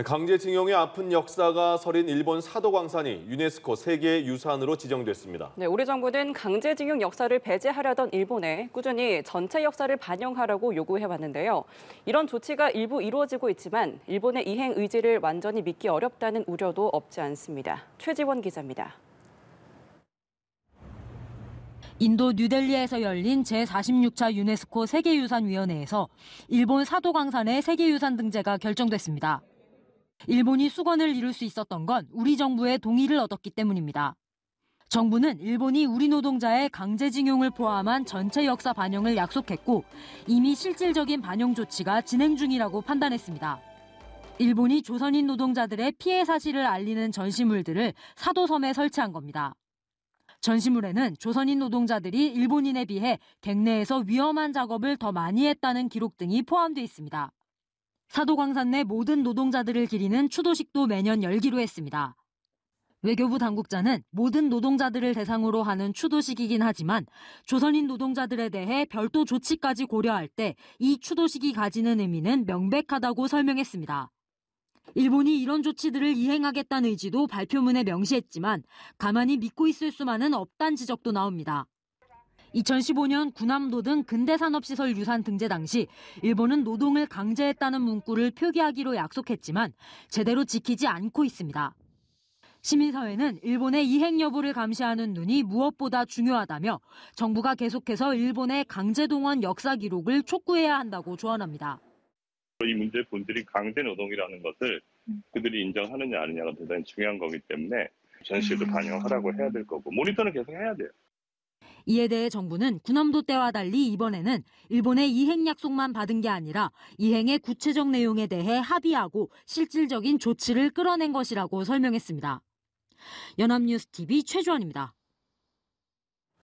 네, 강제징용의 아픈 역사가 서린 일본 사도광산이 유네스코 세계유산으로 지정됐습니다. 네, 우리 정부는 강제징용 역사를 배제하려던 일본에 꾸준히 전체 역사를 반영하라고 요구해왔는데요. 이런 조치가 일부 이루어지고 있지만 일본의 이행 의지를 완전히 믿기 어렵다는 우려도 없지 않습니다. 최지원 기자입니다. 인도 뉴델리에서 열린 제46차 유네스코 세계유산위원회에서 일본 사도광산의 세계유산 등재가 결정됐습니다. 일본이 수건을 이룰 수 있었던 건 우리 정부의 동의를 얻었기 때문입니다. 정부는 일본이 우리 노동자의 강제징용을 포함한 전체 역사 반영을 약속했고 이미 실질적인 반영 조치가 진행 중이라고 판단했습니다. 일본이 조선인 노동자들의 피해 사실을 알리는 전시물들을 사도섬에 설치한 겁니다. 전시물에는 조선인 노동자들이 일본인에 비해 갱내에서 위험한 작업을 더 많이 했다는 기록 등이 포함되어 있습니다. 사도광산 내 모든 노동자들을 기리는 추도식도 매년 열기로 했습니다. 외교부 당국자는 모든 노동자들을 대상으로 하는 추도식이긴 하지만 조선인 노동자들에 대해 별도 조치까지 고려할 때 이 추도식이 가지는 의미는 명백하다고 설명했습니다. 일본이 이런 조치들을 이행하겠다는 의지도 발표문에 명시했지만 가만히 믿고 있을 수만은 없단 지적도 나옵니다. 2015년 군함도 등 근대산업시설 유산 등재 당시 일본은 노동을 강제했다는 문구를 표기하기로 약속했지만 제대로 지키지 않고 있습니다. 시민사회는 일본의 이행 여부를 감시하는 눈이 무엇보다 중요하다며 정부가 계속해서 일본의 강제동원 역사 기록을 촉구해야 한다고 조언합니다. 이 문제의 본질이 강제노동이라는 것을 그들이 인정하느냐 아니냐가 대단히 중요한 거기 때문에 전시에도 음. 반영하라고 해야 될 거고 모니터는 계속 해야 돼요. 이에 대해 정부는 군함도 때와 달리 이번에는 일본의 이행 약속만 받은 게 아니라 이행의 구체적 내용에 대해 합의하고 실질적인 조치를 끌어낸 것이라고 설명했습니다. 연합뉴스 TV 최주환입니다.